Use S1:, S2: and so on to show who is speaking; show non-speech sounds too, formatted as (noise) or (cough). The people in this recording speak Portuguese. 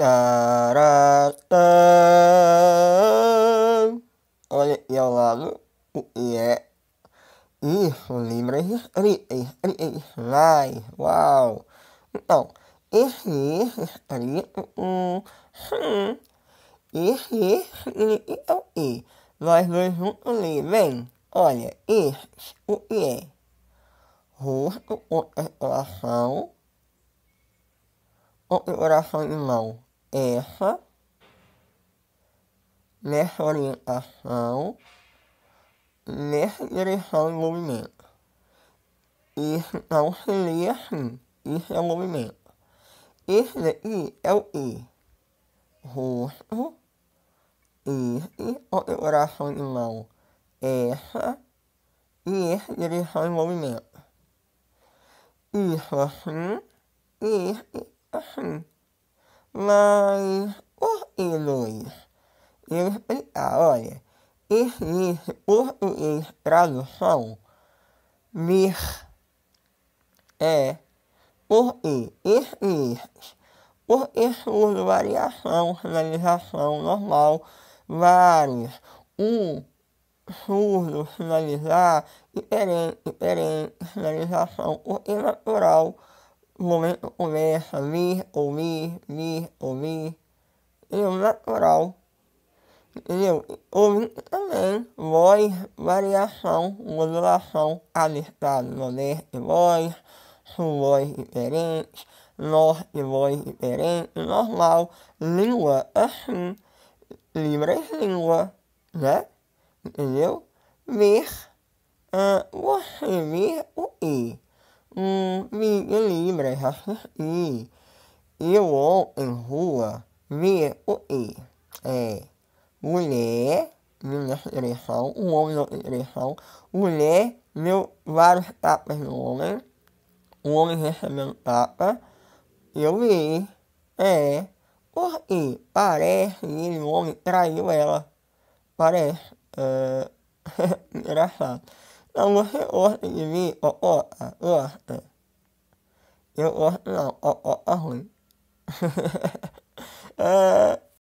S1: Olha, e ao lado, o I é. Isso, libra, escritas, escritas, vai, uau. Então, esse I escrito com hum, esse I significa o I. Nós dois juntos ali, vem. Olha, isso, o I é. Rosto, contemplação, coração de mão erra nessa orientação, nessa direção do movimento. Isso não seria assim. Isso é o movimento. Esse daqui é o e Rosto. Esse, configuração de mão. Essa. E esse, direção de movimento. Isso assim. E esse assim. Mas que, dois eu explicar, olha, existe português tradução mir é porque esse porque surge variação, sinalização normal, vários, um surdo sinalizar, diferente, diferente, sinalização porque natural Momento começa a vir, ouvir, vir, ouvir. E o natural. Entendeu? Ouvir também voz, variação, modulação, amistade, poder e voz, sua voz diferente, norte e voz diferente, normal, língua assim, libras é língua, né? Entendeu? Ver, uh, ah, você vir e eu em rua vi o e é mulher minha direção o homem na direção mulher meu vários tapas no homem o homem recebendo tapa eu vi é por e parece ele o homem traiu ela parece é, (laughs) engraçado então você gosta de mim ó ó ó é. Eu, eu,